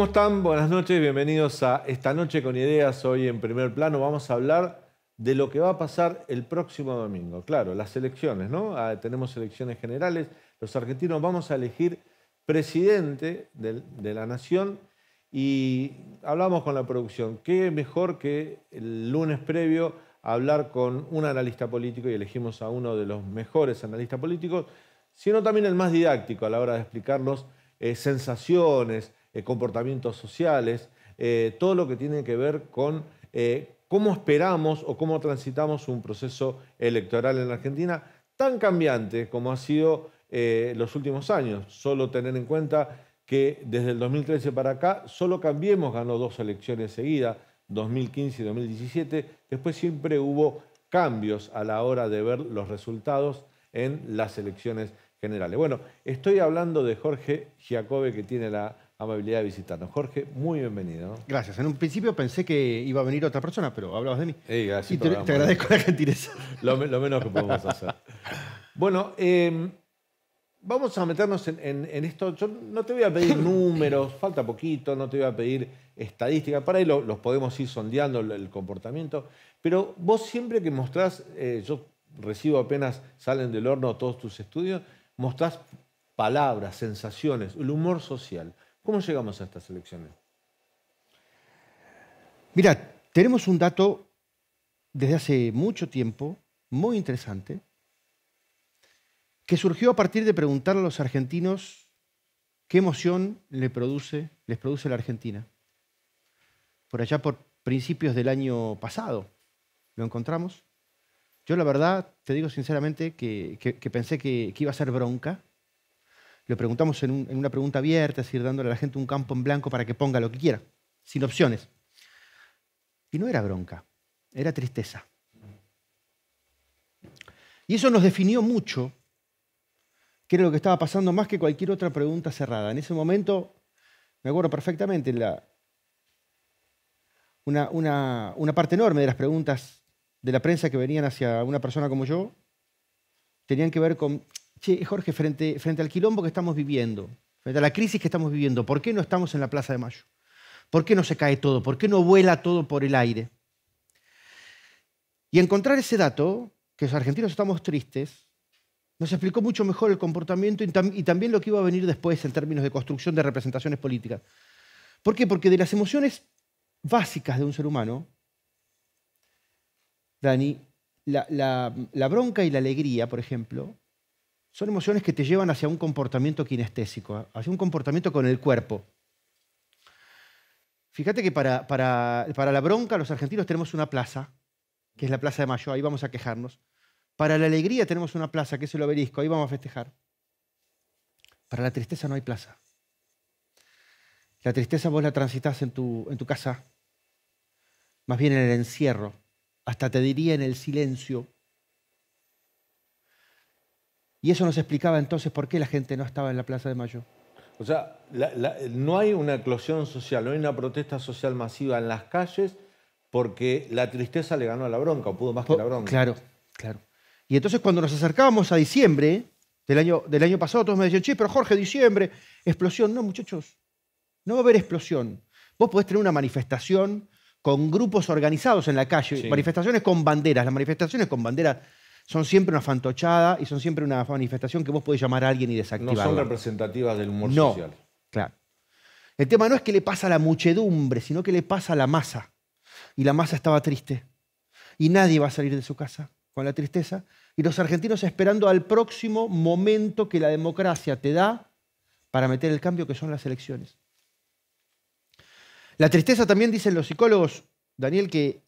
¿Cómo están? Buenas noches, bienvenidos a Esta Noche con Ideas. Hoy en primer plano vamos a hablar de lo que va a pasar el próximo domingo. Claro, las elecciones, ¿no? Ah, tenemos elecciones generales, los argentinos vamos a elegir presidente de, la nación y hablamos con la producción. ¿Qué mejor que el lunes previo hablar con un analista político y elegimos a uno de los mejores analistas políticos, sino también el más didáctico a la hora de explicarnos eh, sensaciones, eh, comportamientos sociales, eh, todo lo que tiene que ver con eh, cómo esperamos o cómo transitamos un proceso electoral en Argentina tan cambiante como ha sido los últimos años. Solo tener en cuenta que desde el 2013 para acá, solo Cambiemos ganó dos elecciones seguidas, 2015 y 2017. Después siempre hubo cambios a la hora de ver los resultados en las elecciones generales. Bueno, estoy hablando de Jorge Giacobbe, que tiene la amabilidad de visitarnos. Jorge, muy bienvenido. Gracias. En un principio pensé que iba a venir otra persona, pero hablabas de mí. y te, agradezco la gentileza. Lo, menos que podemos hacer. Bueno, em, vamos a meternos en, esto. Yo no te voy a pedir números, falta poquito, no te voy a pedir estadísticas. Para ahí los podemos ir sondeando el comportamiento. Pero vos siempre que mostrás, eh, yo recibo apenas salen del horno todos tus estudios, mostrás palabras, sensaciones, el humor social. ¿Cómo llegamos a estas elecciones? Mira, tenemos un dato desde hace mucho tiempo, muy interesante, que surgió a partir de preguntar a los argentinos qué emoción les produce la Argentina. Por allá por principios del año pasado lo encontramos. Yo la verdad, te digo sinceramente, que, pensé que iba a ser bronca, le preguntamos en, una pregunta abierta, es decir, dándole a la gente un campo en blanco para que ponga lo que quiera, sin opciones. Y no era bronca, era tristeza. Y eso nos definió mucho, que era lo que estaba pasando más que cualquier otra pregunta cerrada. En ese momento, me acuerdo perfectamente, la, una parte enorme de las preguntas de la prensa que venían hacia una persona como yo tenían que ver con che, Jorge, frente, al quilombo que estamos viviendo, frente a la crisis que estamos viviendo, ¿por qué no estamos en la Plaza de Mayo? ¿Por qué no se cae todo? ¿Por qué no vuela todo por el aire? Y encontrar ese dato, que los argentinos estamos tristes, nos explicó mucho mejor el comportamiento y, también lo que iba a venir después en términos de construcción de representaciones políticas. ¿Por qué? Porque de las emociones básicas de un ser humano, Dani, la, bronca y la alegría, por ejemplo, son emociones que te llevan hacia un comportamiento kinestésico, ¿eh? hacia un comportamiento con el cuerpo. Fíjate que para, para, la bronca los argentinos tenemos una plaza, que es la Plaza de Mayo, ahí vamos a quejarnos. Para la alegría tenemos una plaza, que es el obelisco, ahí vamos a festejar. Para la tristeza no hay plaza. La tristeza vos la transitas en tu, en tu casa, más bien en el encierro, hasta te diría en el silencio, y eso nos explicaba entonces por qué la gente no estaba en la Plaza de Mayo. O sea, no hay una eclosión social, no hay una protesta social masiva en las calles porque la tristeza le ganó a la bronca, o pudo más que la bronca. Claro, claro. Y entonces cuando nos acercábamos a diciembre del año, del año pasado, todos me decían, che, pero Jorge, diciembre, explosión. No, muchachos, no va a haber explosión. Vos podés tener una manifestación con grupos organizados en la calle, manifestaciones con banderas. Las manifestaciones con banderas son siempre una fantochada y son siempre una manifestación que vos podés llamar a alguien y desactivar. No son representativas del humor no, social. Claro. El tema no es que le pasa a la muchedumbre, sino que le pasa a la masa. Y la masa estaba triste. Y nadie va a salir de su casa con la tristeza. Y los argentinos esperando al próximo momento que la democracia te da para meter el cambio que son las elecciones. La tristeza también dicen los psicólogos, Daniel, que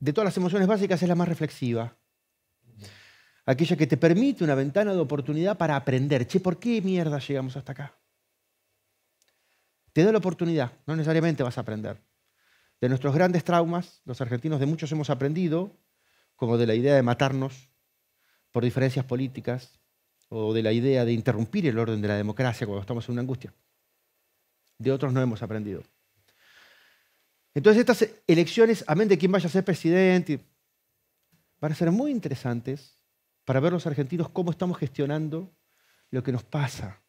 de todas las emociones básicas es la más reflexiva aquella que te permite una ventana de oportunidad para aprender. Che, ¿por qué mierda llegamos hasta acá? Te da la oportunidad, no necesariamente vas a aprender. De nuestros grandes traumas, los argentinos de muchos hemos aprendido, como de la idea de matarnos por diferencias políticas, o de la idea de interrumpir el orden de la democracia cuando estamos en una angustia. De otros no hemos aprendido. Entonces estas elecciones, amén de quién vaya a ser presidente, van a ser muy interesantes para ver los argentinos cómo estamos gestionando lo que nos pasa.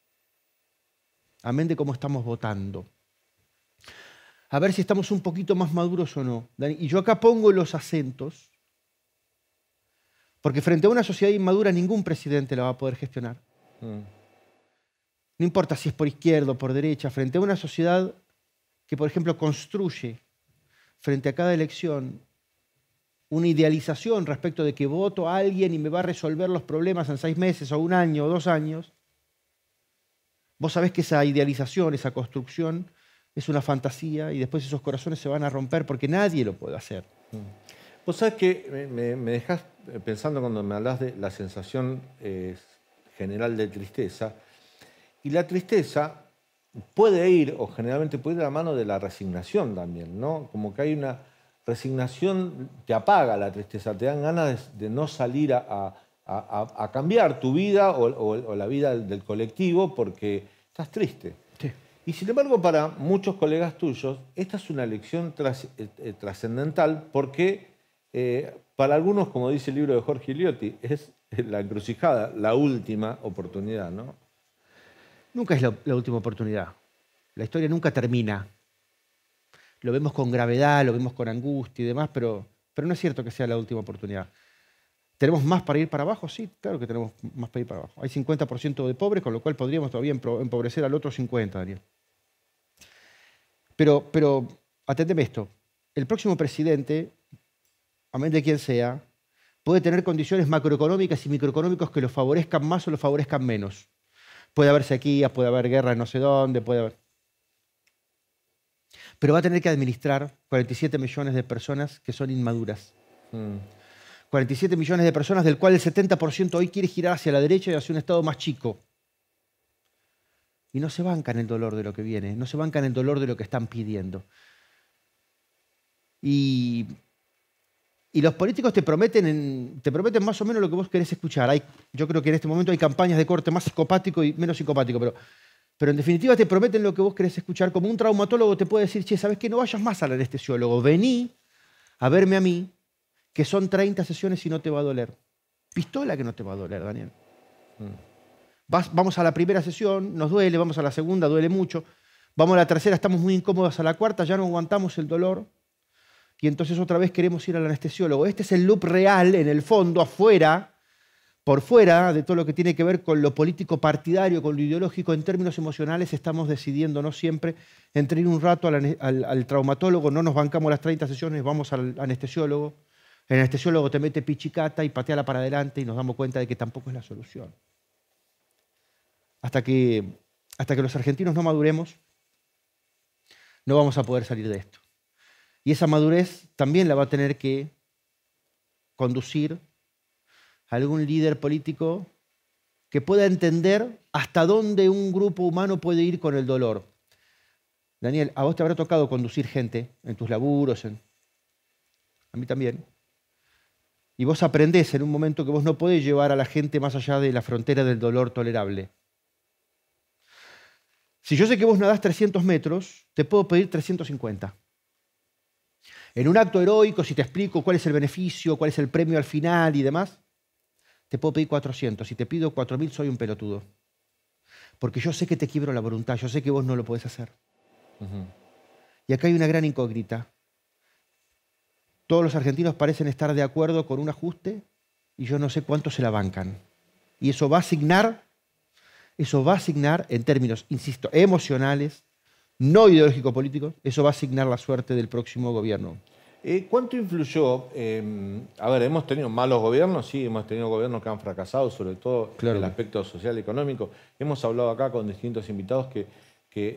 Amén de cómo estamos votando. A ver si estamos un poquito más maduros o no. Y yo acá pongo los acentos, porque frente a una sociedad inmadura ningún presidente la va a poder gestionar. Mm. No importa si es por izquierda o por derecha, frente a una sociedad que, por ejemplo, construye frente a cada elección una idealización respecto de que voto a alguien y me va a resolver los problemas en seis meses o un año o dos años, vos sabés que esa idealización, esa construcción es una fantasía y después esos corazones se van a romper porque nadie lo puede hacer. Vos sabés que me, me dejás eh, pensando cuando me hablas de la sensación eh, general de tristeza. Y la tristeza puede ir, o generalmente puede ir a la mano de la resignación también, ¿no? Como que hay una resignación te apaga la tristeza, te dan ganas de, no salir a, cambiar tu vida o, la vida del, colectivo porque estás triste. Y sin embargo, para muchos colegas tuyos, esta es una lección eh, trascendental porque eh, para algunos, como dice el libro de Jorge Iliotti, es la encrucijada, la última oportunidad, Nunca es la última oportunidad. La historia nunca termina lo vemos con gravedad, lo vemos con angustia y demás, pero, pero no es cierto que sea la última oportunidad. ¿Tenemos más para ir para abajo? Sí, claro que tenemos más para ir para abajo. Hay 50% de pobres, con lo cual podríamos todavía empobrecer al otro 50%, Daniel. Pero, pero esto. El próximo presidente, amén de quien sea, puede tener condiciones macroeconómicas y microeconómicas que lo favorezcan más o lo favorezcan menos. Puede haber sequías, puede haber guerras no sé dónde, puede haber pero va a tener que administrar 47 millones de personas que son inmaduras. 47 mm. millones de personas, del cual el 70% hoy quiere girar hacia la derecha y hacia un Estado más chico. Y no se bancan el dolor de lo que viene, no se bancan el dolor de lo que están pidiendo. Y, los políticos te prometen, te prometen más o menos lo que vos querés escuchar. Hay, yo creo que en este momento hay campañas de corte más psicopático y menos psicopático, pero pero en definitiva te prometen lo que vos querés escuchar. Como un traumatólogo te puede decir, che, ¿sabes qué? No vayas más al anestesiólogo. Vení a verme a mí, que son 30 sesiones y no te va a doler. Pistola que no te va a doler, Daniel. Mm. vamos a la primera sesión, nos duele, vamos a la segunda, duele mucho. Vamos a la tercera, estamos muy incómodos. A la cuarta, ya no aguantamos el dolor. Y entonces otra vez queremos ir al anestesiólogo. Este es el loop real, en el fondo, afuera, por fuera de todo lo que tiene que ver con lo político partidario, con lo ideológico, en términos emocionales estamos decidiendo, no siempre entre ir un rato al, traumatólogo, no nos bancamos las 30 sesiones, vamos al anestesiólogo. El anestesiólogo te mete pichicata y pateala para adelante y nos damos cuenta de que tampoco es la solución. Hasta que, hasta que los argentinos no maduremos, no vamos a poder salir de esto. Y esa madurez también la va a tener que conducir algún líder político que pueda entender hasta dónde un grupo humano puede ir con el dolor. Daniel, a vos te habrá tocado conducir gente en tus laburos, a mí también. Y vos aprendés en un momento que vos no podés llevar a la gente más allá de la frontera del dolor tolerable. Si yo sé que vos nadás 300 metros, te puedo pedir 350. En un acto heroico, si te explico cuál es el beneficio, cuál es el premio al final y demás, te puedo pedir 400, si te pido 4.000 soy un pelotudo. Porque yo sé que te quiebro la voluntad, yo sé que vos no lo podés hacer. Y acá hay una gran incógnita. Todos los argentinos parecen estar de acuerdo con un ajuste y yo no sé cuánto se la bancan. Y eso va a asignar, eso va a asignar en términos, insisto, emocionales, no ideológico-políticos, eso va a asignar la suerte del próximo gobierno. ¿Cuánto influyó? Em, a ver, hemos tenido malos gobiernos, sí, hemos tenido gobiernos que han fracasado, sobre todo en el aspecto social y económico. Hemos hablado acá con distintos invitados que,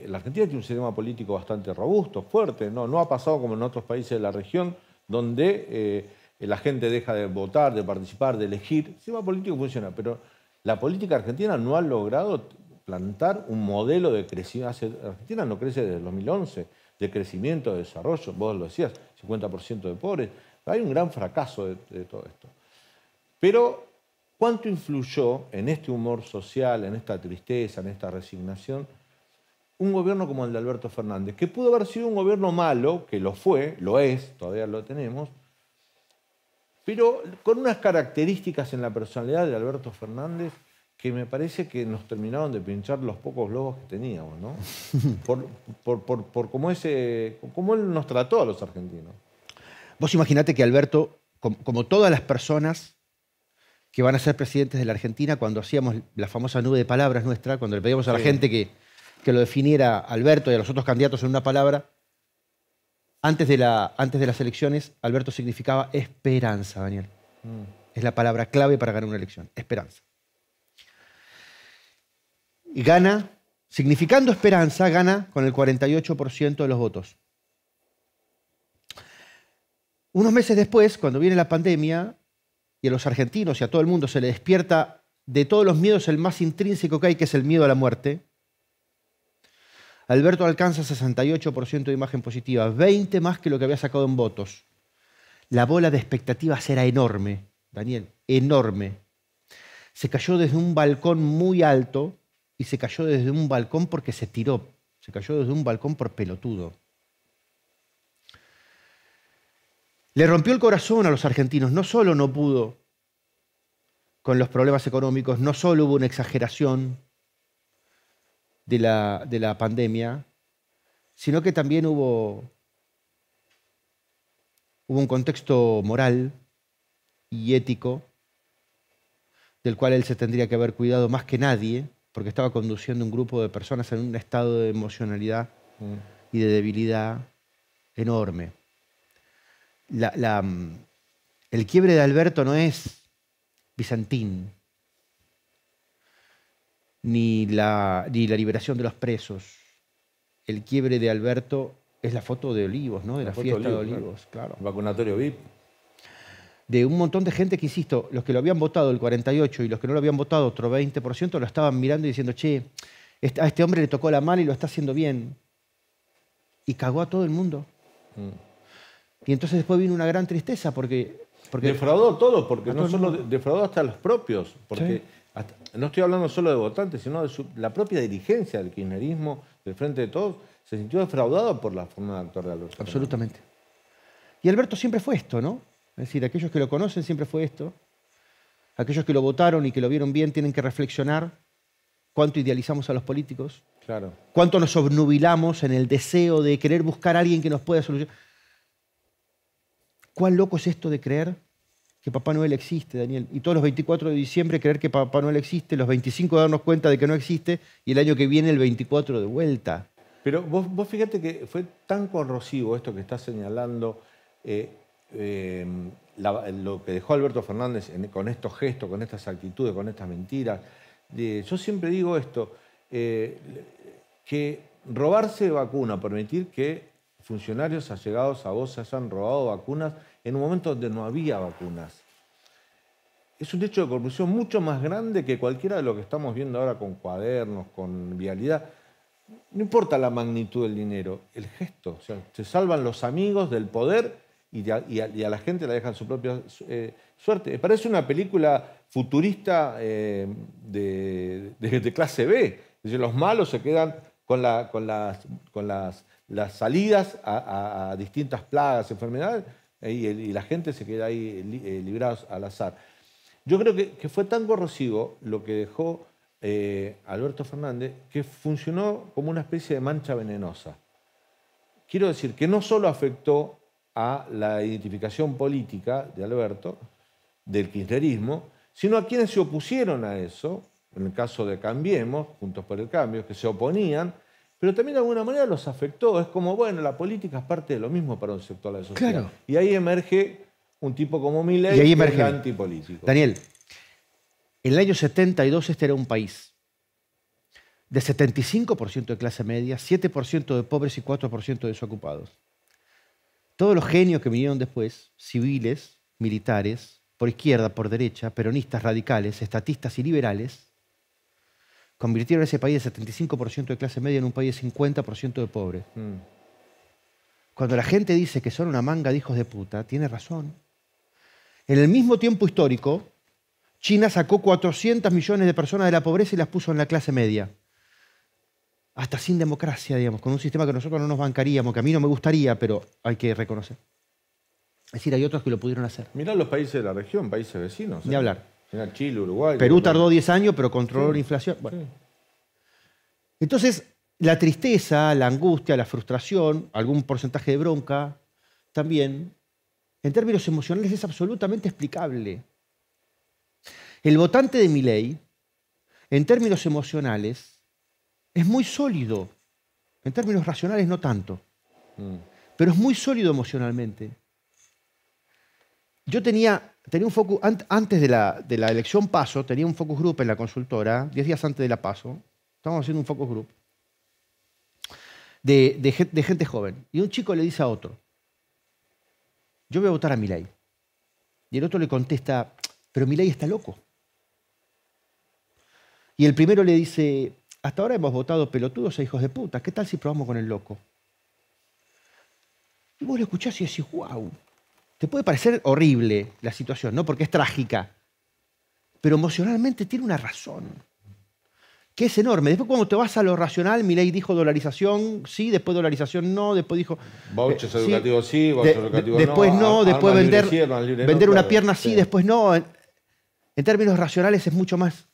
la Argentina tiene un sistema político bastante robusto, fuerte, ¿no? No ha pasado como en otros países de la región, donde eh, la gente deja de votar, de participar, de elegir. El sistema político funciona, pero la política argentina no ha logrado plantar un modelo de crecimiento. Argentina no crece desde 2011 de crecimiento, de desarrollo, vos lo decías, 50% de pobres. Hay un gran fracaso de, todo esto. Pero, ¿cuánto influyó en este humor social, en esta tristeza, en esta resignación, un gobierno como el de Alberto Fernández, que pudo haber sido un gobierno malo, que lo fue, lo es, todavía lo tenemos, pero con unas características en la personalidad de Alberto Fernández que me parece que nos terminaron de pinchar los pocos globos que teníamos, ¿no? por, por, cómo, ese, él nos trató a los argentinos. Vos imaginate que Alberto, como, todas las personas que van a ser presidentes de la Argentina, cuando hacíamos la famosa nube de palabras nuestra, cuando le pedíamos a la gente que, lo definiera Alberto y a los otros candidatos en una palabra, antes de, la, antes de las elecciones, Alberto significaba esperanza, Daniel. Mm. Es la palabra clave para ganar una elección, esperanza y gana, significando esperanza, gana con el 48% de los votos. Unos meses después, cuando viene la pandemia, y a los argentinos y a todo el mundo se le despierta de todos los miedos el más intrínseco que hay, que es el miedo a la muerte, Alberto alcanza 68% de imagen positiva, 20 más que lo que había sacado en votos. La bola de expectativas era enorme, Daniel, enorme. Se cayó desde un balcón muy alto y se cayó desde un balcón porque se tiró. Se cayó desde un balcón por pelotudo. Le rompió el corazón a los argentinos. No solo no pudo con los problemas económicos, no solo hubo una exageración de la, pandemia, sino que también hubo, hubo un contexto moral y ético del cual él se tendría que haber cuidado más que nadie porque estaba conduciendo un grupo de personas en un estado de emocionalidad mm. y de debilidad enorme. La, mm, el quiebre de Alberto no es bizantín, ni la, la liberación de los presos. El quiebre de Alberto es la foto de Olivos, ¿no? De la, fiesta de Olivos, claro. Vacunatorio VIP de un montón de gente que, insisto, los que lo habían votado el 48 y los que no lo habían votado otro 20%, lo estaban mirando y diciendo, che, a este hombre le tocó la mano y lo está haciendo bien. Y cagó a todo el mundo. Mm. Y entonces después vino una gran tristeza porque... porque defraudó todo, porque no solo defraudó hasta los propios, porque no estoy hablando solo de votantes, sino de la propia dirigencia del kirchnerismo, del Frente de Todos, se sintió defraudado por la forma de actuar de Alberto. Absolutamente. Y Alberto siempre fue esto, ¿no? Es decir, aquellos que lo conocen siempre fue esto. Aquellos que lo votaron y que lo vieron bien tienen que reflexionar cuánto idealizamos a los políticos. Claro. Cuánto nos obnubilamos en el deseo de querer buscar a alguien que nos pueda solucionar. ¿Cuán loco es esto de creer que Papá Noel existe, Daniel? Y todos los 24 de diciembre creer que Papá Noel existe, los 25 darnos cuenta de que no existe y el año que viene el 24 de vuelta. Pero vos, fíjate que fue tan corrosivo esto que estás señalando. Eh, Em, lo que dejó Alberto Fernández con estos gestos, con estas actitudes, con estas mentiras. yo siempre digo esto, eh, que robarse vacuna, permitir que funcionarios allegados a vos se hayan robado vacunas en un momento donde no había vacunas. Es un hecho de corrupción mucho más grande que cualquiera de lo que estamos viendo ahora con cuadernos, con vialidad. No importa la magnitud del dinero, el gesto. se salvan los amigos del poder y, y, a, la gente la dejan su propia eh, suerte. Parece una película futurista eh, de, de, clase B. Es los malos se quedan con, la, con, las, con las, las salidas a, distintas plagas, enfermedades, eh, y, la gente se queda ahí librados al azar. Yo creo que, que fue tan corrosivo lo que dejó Alberto Fernández que funcionó como una especie de mancha venenosa. Quiero decir que no solo afectó a la identificación política de Alberto, del kirchnerismo, sino a quienes se opusieron a eso, en el caso de Cambiemos, Juntos por el Cambio, que se oponían, pero también de alguna manera los afectó. Es como, bueno, la política es parte de lo mismo para un sector de la sociedad. Y ahí emerge un tipo como Miley y antipolítico. Daniel, en el año 72 este era un país de 75% de clase media, 7% de pobres y 4% de desocupados todos los genios que vinieron después, civiles, militares, por izquierda, por derecha, peronistas, radicales, estatistas y liberales, convirtieron ese país de 75% de clase media en un país de 50% de pobres. Mm. Cuando la gente dice que son una manga de hijos de puta, tiene razón. En el mismo tiempo histórico, China sacó 400 millones de personas de la pobreza y las puso en la clase media hasta sin democracia, digamos, con un sistema que nosotros no nos bancaríamos, que a mí no me gustaría, pero hay que reconocer. Es decir, hay otros que lo pudieron hacer. Mirá los países de la región, países vecinos. Ni eh. hablar. Chile, Uruguay. Perú tardó 10 años, pero controló la inflación. Entonces, la tristeza, la angustia, la frustración, algún porcentaje de bronca, también, en términos emocionales, es absolutamente explicable. El votante de mi ley, en términos emocionales, es muy sólido. En términos racionales no tanto. Mm. Pero es muy sólido emocionalmente. Yo tenía, tenía un focus, antes de la, elección paso, tenía un focus group en la consultora, 10 días antes de la paso. Estábamos haciendo un focus group de, de gente joven. Y un chico le dice a otro, yo voy a votar a Milay. Y el otro le contesta, pero Milay está loco. Y el primero le dice, hasta ahora hemos votado pelotudos e hijos de puta. ¿Qué tal si probamos con el loco? Y vos lo escuchás y decís, wow. Te puede parecer horrible la situación, ¿no? Porque es trágica. Pero emocionalmente tiene una razón, que es enorme. Después cuando te vas a lo racional, Milei dijo dolarización sí, después dolarización no, después dijo... Vouchers educativos eh, sí, vouchers educativos no. Después no, después vender, vender una pierna sí, después no. en términos racionales es mucho más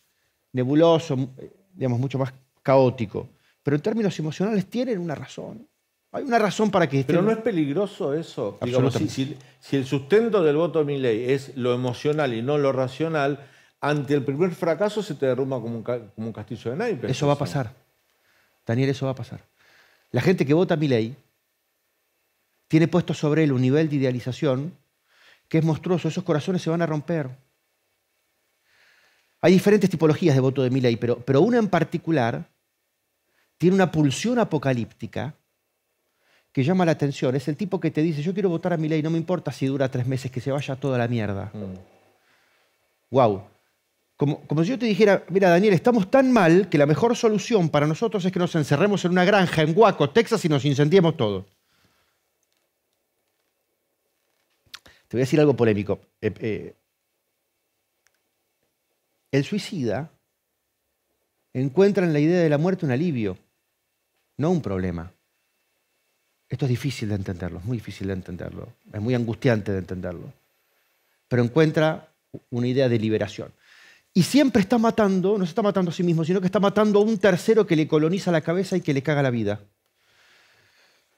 nebuloso, digamos, mucho más caótico. Pero en términos emocionales tienen una razón. Hay una razón para que... Pero no es peligroso eso. si, el sustento del voto a mi ley es lo emocional y no lo racional, ante el primer fracaso se te derrumba como un, como un castillo de naipes. Eso va a pasar. Daniel, eso va a pasar. La gente que vota mi ley tiene puesto sobre él un nivel de idealización que es monstruoso. Esos corazones se van a romper. Hay diferentes tipologías de voto de Milley, pero, pero una en particular tiene una pulsión apocalíptica que llama la atención. Es el tipo que te dice, yo quiero votar a Milley, no me importa si dura tres meses, que se vaya toda la mierda. Wow. Como, como, si yo te dijera, mira Daniel, estamos tan mal que la mejor solución para nosotros es que nos encerremos en una granja en Waco, Texas, y nos incendiemos todo. Te voy a decir algo polémico. Eh, eh, el suicida encuentra en la idea de la muerte un alivio, no un problema. Esto es difícil de entenderlo, es muy difícil de entenderlo, es muy angustiante de entenderlo, pero encuentra una idea de liberación. Y siempre está matando, no se está matando a sí mismo, sino que está matando a un tercero que le coloniza la cabeza y que le caga la vida.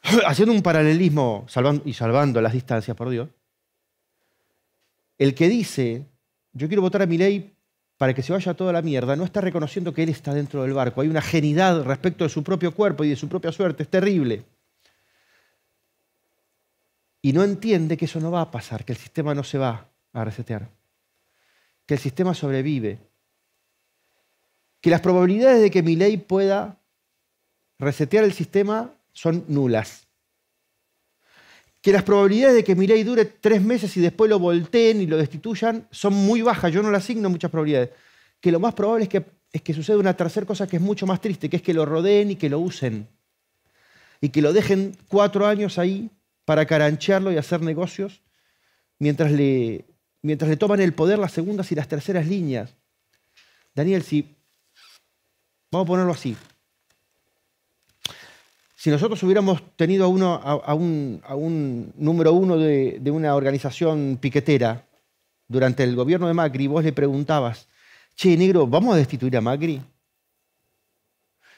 Haciendo un paralelismo y salvando las distancias, por Dios, el que dice, yo quiero votar a mi ley para que se vaya toda la mierda, no está reconociendo que él está dentro del barco. Hay una genidad respecto de su propio cuerpo y de su propia suerte, es terrible. Y no entiende que eso no va a pasar, que el sistema no se va a resetear, que el sistema sobrevive, que las probabilidades de que mi ley pueda resetear el sistema son nulas que las probabilidades de que Milei dure tres meses y después lo volteen y lo destituyan son muy bajas. Yo no le asigno muchas probabilidades. Que lo más probable es que, es que suceda una tercera cosa que es mucho más triste, que es que lo rodeen y que lo usen. Y que lo dejen cuatro años ahí para caranchearlo y hacer negocios mientras le, mientras le toman el poder las segundas y las terceras líneas. Daniel, si. Vamos a ponerlo así si nosotros hubiéramos tenido a, uno, a, un, número uno de, una organización piquetera durante el gobierno de Macri, vos le preguntabas, che, negro, ¿vamos a destituir a Macri?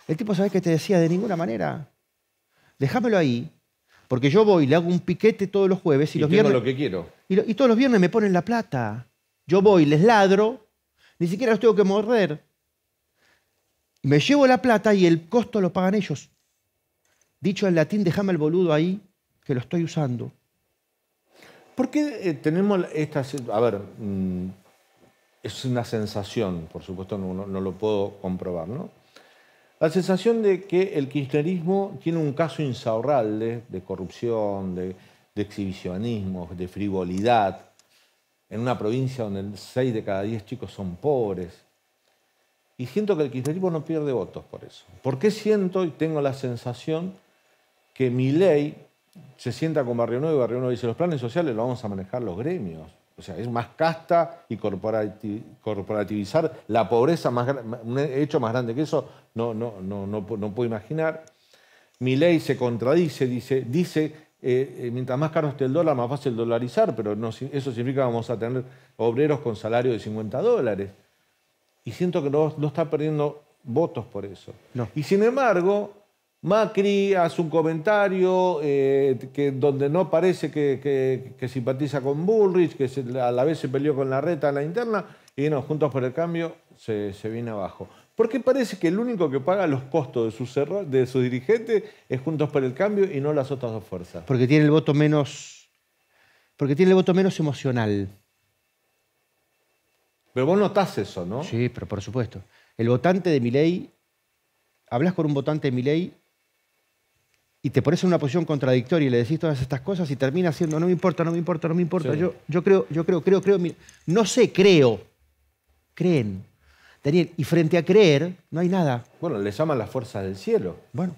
El tipo, ¿sabés qué te decía? De ninguna manera. Déjamelo ahí, porque yo voy, le hago un piquete todos los jueves y, los viernes... lo que quiero. Y, y todos los viernes me ponen la plata. Yo voy, les ladro, ni siquiera los tengo que morder. Me llevo la plata y el costo lo pagan ellos. Dicho en latín, déjame el boludo ahí, que lo estoy usando. ¿Por qué eh, tenemos esta... A ver, mm, es una sensación, por supuesto no, lo puedo comprobar, ¿no? La sensación de que el kirchnerismo tiene un caso insaurralde de corrupción, de, de exhibicionismo, de frivolidad, en una provincia donde 6 de cada 10 chicos son pobres. Y siento que el kirchnerismo no pierde votos por eso. ¿Por qué siento y tengo la sensación que mi ley se sienta con Barrio Nuevo y Barrio Nuevo dice, los planes sociales lo vamos a manejar los gremios. O sea, es más casta y corporativizar la pobreza, más, un hecho más grande que eso, no, no, no, no, no puedo imaginar. Mi ley se contradice, dice, dice eh, eh, mientras más caro esté el dólar, más fácil dolarizar, pero no, eso significa que vamos a tener obreros con salario de 50 dólares. Y siento que no, no está perdiendo votos por eso. No. Y sin embargo, Macri hace un comentario eh, que, donde no parece que, simpatiza con Bullrich, que a la vez se peleó con la reta en la interna, y no, Juntos por el Cambio se, viene abajo. Porque parece que el único que paga los costos de su dirigente de es Juntos por el Cambio y no las otras dos fuerzas. Porque tiene el voto menos, porque tiene el voto menos emocional. Pero vos notás eso, ¿no? Sí, pero por supuesto. El votante de mi hablas con un votante de mi y te pones en una posición contradictoria y le decís todas estas cosas y termina siendo no me importa, no me importa, no me importa. Yo, yo creo, yo creo, creo, creo. No sé, creo. Creen. Daniel, y frente a creer, no hay nada. Bueno, le llaman las fuerzas del cielo. Bueno.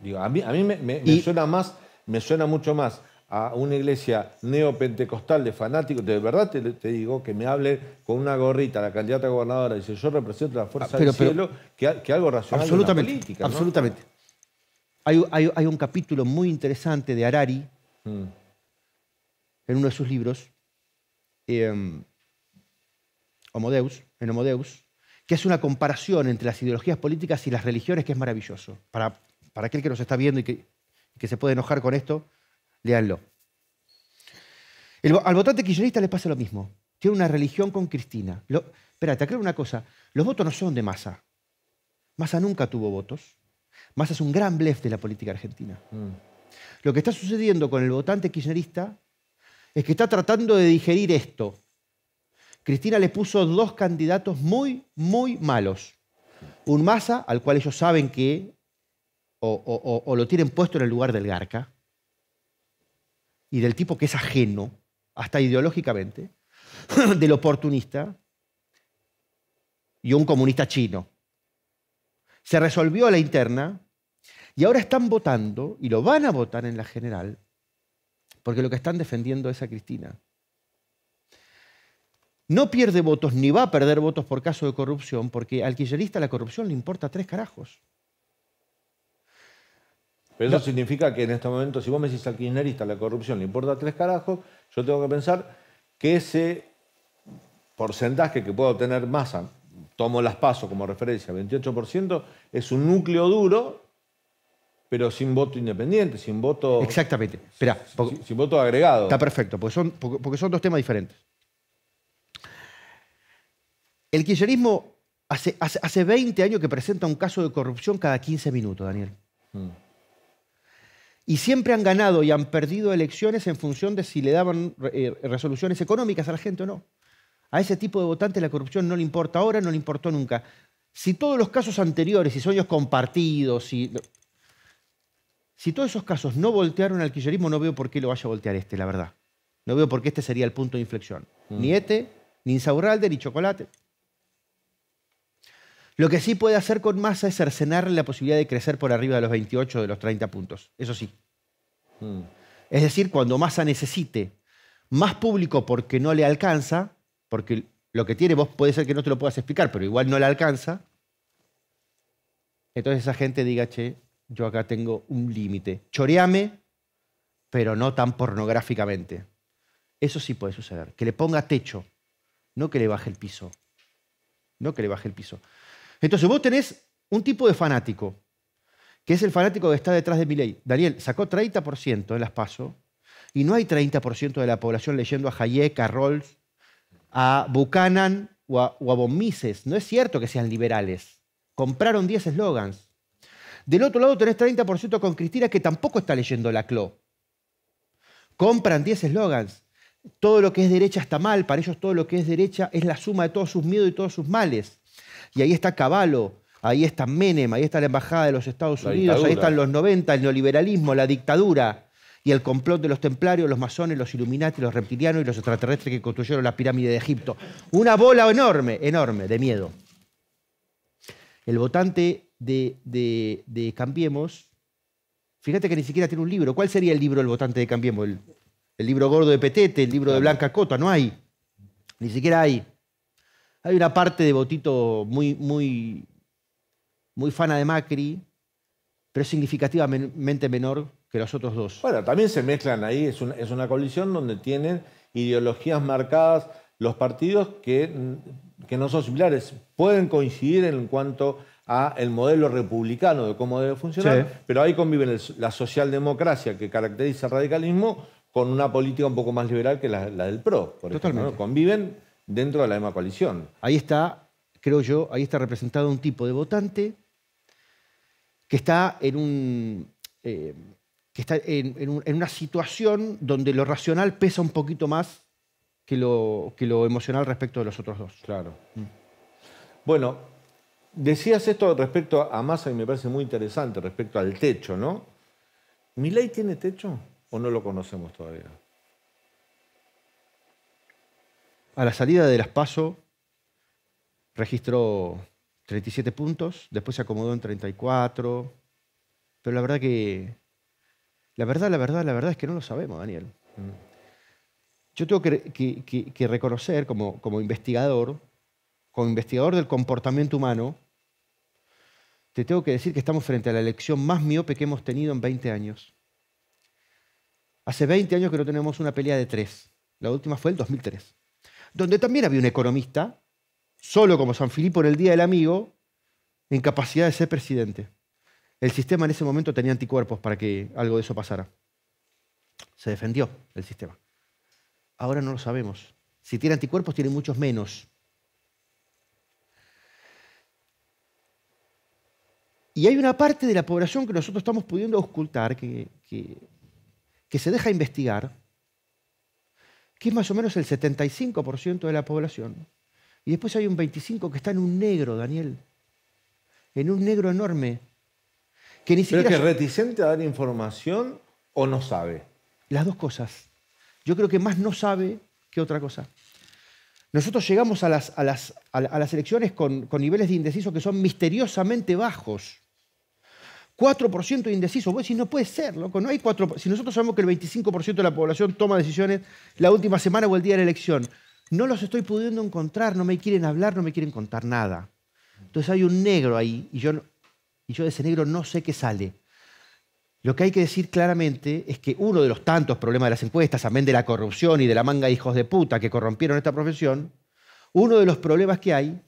Digo, a mí, me, suena más, me suena mucho más a una iglesia neopentecostal de fanáticos, de verdad te, digo, que me hable con una gorrita, la candidata a gobernadora, dice yo represento las fuerzas ah, del cielo, que, algo racional absolutamente, Absolutamente. Hay, un capítulo muy interesante de Harari mm. en uno de sus libros, em, Homodeus, en que hace una comparación entre las ideologías políticas y las religiones que es maravilloso. Para, aquel que nos está viendo y que, se puede enojar con esto, léanlo. al votante kirchnerista le pasa lo mismo. Tiene una religión con Cristina. Lo, espérate, aclaro una cosa. Los votos no son de masa. Massa nunca tuvo votos. Massa es un gran blef de la política argentina. Mm. Lo que está sucediendo con el votante kirchnerista es que está tratando de digerir esto. Cristina le puso dos candidatos muy, muy malos. Un Massa, al cual ellos saben que o lo tienen puesto en el lugar del Garca, y del tipo que es ajeno, hasta ideológicamente, del oportunista, y un comunista chino se resolvió la interna y ahora están votando y lo van a votar en la general porque lo que están defendiendo es a Cristina. No pierde votos ni va a perder votos por caso de corrupción porque al kirchnerista la corrupción le importa tres carajos. Pero eso significa que en este momento, si vos me decís al kirchnerista la corrupción le importa tres carajos, yo tengo que pensar que ese porcentaje que pueda obtener Massa tomo las paso como referencia, 28%, es un núcleo duro, pero sin voto independiente, sin voto... Exactamente, sin, voto agregado. Está perfecto, porque son, porque, son dos temas diferentes. El kirchnerismo hace, hace, 20 años que presenta un caso de corrupción cada 15 minutos, Daniel. Mm. Y siempre han ganado y han perdido elecciones en función de si le daban eh, resoluciones económicas a la gente o no. A ese tipo de votantes la corrupción no le importa ahora, no le importó nunca. Si todos los casos anteriores, si sueños compartidos, si, si todos esos casos no voltearon al quillerismo, no veo por qué lo vaya a voltear este, la verdad. No veo por qué este sería el punto de inflexión. Mm. Ni este, ni Insaurralde, ni Chocolate. Lo que sí puede hacer con Massa es cercenarle la posibilidad de crecer por arriba de los 28 de los 30 puntos. Eso sí. Mm. Es decir, cuando Massa necesite más público porque no le alcanza, porque lo que tiene vos puede ser que no te lo puedas explicar, pero igual no le alcanza. Entonces esa gente diga, che, yo acá tengo un límite. Choreame, pero no tan pornográficamente. Eso sí puede suceder. Que le ponga techo, no que le baje el piso. No que le baje el piso. Entonces vos tenés un tipo de fanático, que es el fanático que está detrás de mi ley. Daniel sacó 30% en las PASO y no hay 30% de la población leyendo a Hayek, a Rawls, a Buchanan o a, No es cierto que sean liberales. Compraron 10 eslogans. Del otro lado tenés 30% con Cristina que tampoco está leyendo la CLO. Compran 10 eslogans. Todo lo que es derecha está mal. Para ellos todo lo que es derecha es la suma de todos sus miedos y todos sus males. Y ahí está Caballo, ahí está Menem, ahí está la Embajada de los Estados Unidos, ahí están los 90, el neoliberalismo, la dictadura y el complot de los templarios, los masones, los iluminati, los reptilianos y los extraterrestres que construyeron la pirámide de Egipto. Una bola enorme, enorme, de miedo. El votante de, de, Cambiemos, fíjate que ni siquiera tiene un libro. ¿Cuál sería el libro del votante de Cambiemos? El, libro gordo de Petete, el libro de Blanca Cota, no hay. Ni siquiera hay. Hay una parte de Botito muy, muy, muy fana de Macri, pero significativamente menor que los otros dos. Bueno, también se mezclan ahí, es una, es donde tienen ideologías marcadas los partidos que, mm, que no son similares. Pueden coincidir en cuanto al modelo republicano de cómo debe funcionar, pero ahí conviven la socialdemocracia que caracteriza el radicalismo con una política un poco más liberal que la, del PRO. Por Totalmente. Ejemplo, Conviven dentro de la misma coalición. Ahí está, creo yo, ahí está representado un tipo de votante que está en un... Eh, que está en, una situación donde lo racional pesa un poquito más que lo, que lo emocional respecto de los otros dos. Claro. Bueno, decías esto respecto a Massa y me parece muy interesante, respecto al techo, ¿no? milay tiene techo o no lo conocemos todavía? A la salida de las PASO registró 37 puntos, después se acomodó en 34, pero la verdad que la verdad, la verdad, la verdad es que no lo sabemos, Daniel. Mm. Yo tengo que, reconocer como, investigador, como investigador del comportamiento humano, te tengo que decir que estamos frente a la elección más miope que hemos tenido en 20 años. Hace 20 años que no tenemos una pelea de tres. La última fue el 2003, donde también había un economista, solo como San Filipo en el Día del Amigo, en capacidad de ser presidente. El sistema en ese momento tenía anticuerpos para que algo de eso pasara. Se defendió el sistema. Ahora no lo sabemos. Si tiene anticuerpos, tiene muchos menos. Y hay una parte de la población que nosotros estamos pudiendo ocultar, que, que, se deja investigar, que es más o menos el 75% de la población. Y después hay un 25% que está en un negro, Daniel. En un negro enorme que ni siquiera... es reticente a dar información o no sabe? Las dos cosas. Yo creo que más no sabe que otra cosa. Nosotros llegamos a las, las, a las elecciones con, niveles de indeciso que son misteriosamente bajos. 4% de indeciso. Vos decís, no puede ser, loco. No hay 4%. Si nosotros sabemos que el 25% de la población toma decisiones la última semana o el día de la elección, no los estoy pudiendo encontrar, no me quieren hablar, no me quieren contar nada. Entonces hay un negro ahí y yo y yo de ese negro no sé qué sale. Lo que hay que decir claramente es que uno de los tantos problemas de las encuestas, amén de la corrupción y de la manga de hijos de puta que corrompieron esta profesión, uno de los problemas que hay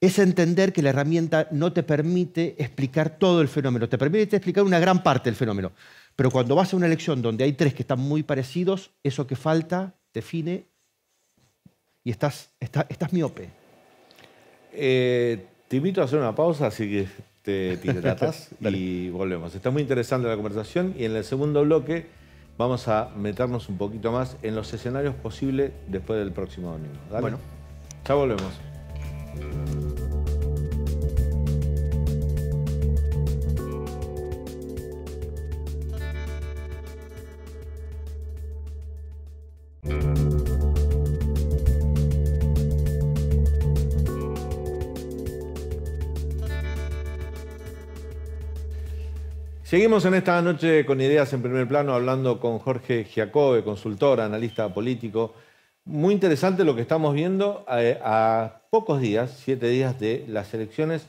es entender que la herramienta no te permite explicar todo el fenómeno, te permite explicar una gran parte del fenómeno. Pero cuando vas a una elección donde hay tres que están muy parecidos, eso que falta define y estás, miope. Eh, te invito a hacer una pausa, así que te, este, y volvemos. Está muy interesante la conversación y en el segundo bloque vamos a meternos un poquito más en los escenarios posibles después del próximo domingo. Bueno, ya volvemos. Seguimos en esta noche con Ideas en Primer Plano hablando con Jorge Giacobbe, consultor, analista político. Muy interesante lo que estamos viendo eh, a, pocos días, siete días de las elecciones.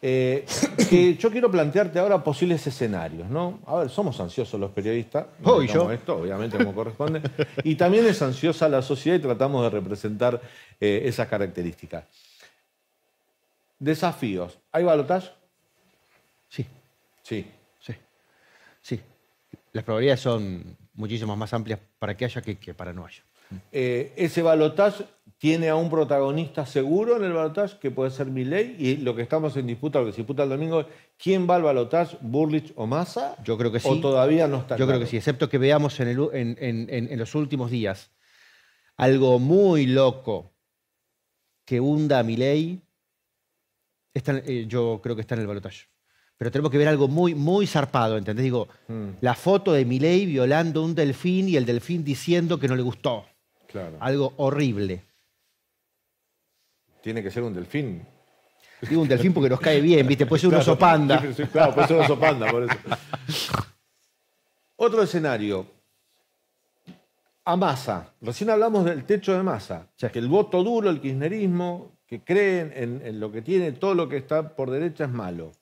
Eh, que yo quiero plantearte ahora posibles escenarios, ¿no? A ver, somos ansiosos los periodistas. Oh, yo. Esto, obviamente, como corresponde. y también es ansiosa la sociedad y tratamos de representar eh, esas características. Desafíos. ¿Hay balotaje? Sí. Sí. Sí, las probabilidades son muchísimas más amplias para que haya que, para no haya. Eh, ese balotaje tiene a un protagonista seguro en el balotaje, que puede ser Milley, y lo que estamos en disputa, lo que se disputa el domingo, ¿quién va al balotaje, Burlich o Massa? Yo creo que sí. ¿O todavía no está Yo creo que sí, excepto que veamos en, el, en, los últimos días algo muy loco que hunda a Milley, está, eh, yo creo que está en el balotaje pero tenemos que ver algo muy, muy zarpado, ¿entendés? Digo, mm. la foto de Milei violando un delfín y el delfín diciendo que no le gustó. Claro. Algo horrible. Tiene que ser un delfín. Digo un delfín porque nos cae bien, ¿viste? Puede ser un oso panda. Claro, puede ser un oso panda, por eso. Otro escenario. A masa. Recién hablamos del techo de masa. sea, Que el voto duro, el kirchnerismo, que creen en, lo que tiene, todo lo que está por derecha es malo